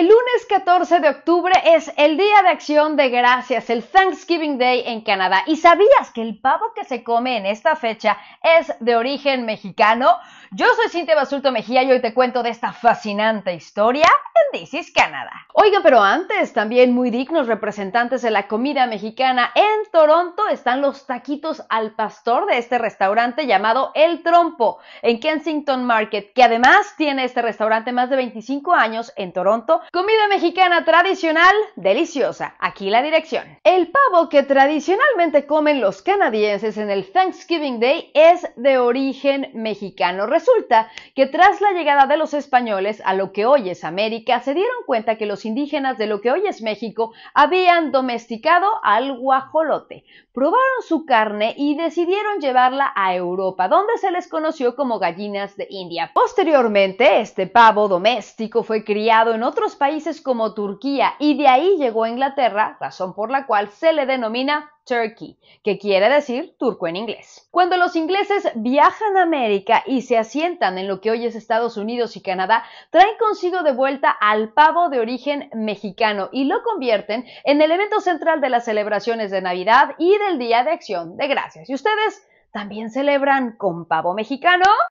El lunes 14 de octubre es el Día de Acción de Gracias, el Thanksgiving Day en Canadá. ¿Y sabías que el pavo que se come en esta fecha es de origen mexicano? Yo soy Cintia Basulto Mejía y hoy te cuento de esta fascinante historia is Canadá. Oiga, pero antes, también muy dignos representantes de la comida mexicana en Toronto están los taquitos al pastor de este restaurante llamado El Trompo en Kensington Market, que además tiene este restaurante más de 25 años en Toronto. Comida mexicana tradicional, deliciosa. Aquí la dirección. El pavo que tradicionalmente comen los canadienses en el Thanksgiving Day es de origen mexicano. Resulta que tras la llegada de los españoles a lo que hoy es América, se dieron cuenta que los indígenas de lo que hoy es México habían domesticado al guajolote, probaron su carne y decidieron llevarla a Europa, donde se les conoció como gallinas de India. Posteriormente, este pavo doméstico fue criado en otros países como Turquía y de ahí llegó a Inglaterra, razón por la cual se le denomina Turkey, que quiere decir turco en inglés. Cuando los ingleses viajan a América y se asientan en lo que hoy es Estados Unidos y Canadá, traen consigo de vuelta al pavo de origen mexicano y lo convierten en el evento central de las celebraciones de Navidad y del Día de Acción de Gracias. ¿Y ustedes también celebran con pavo mexicano?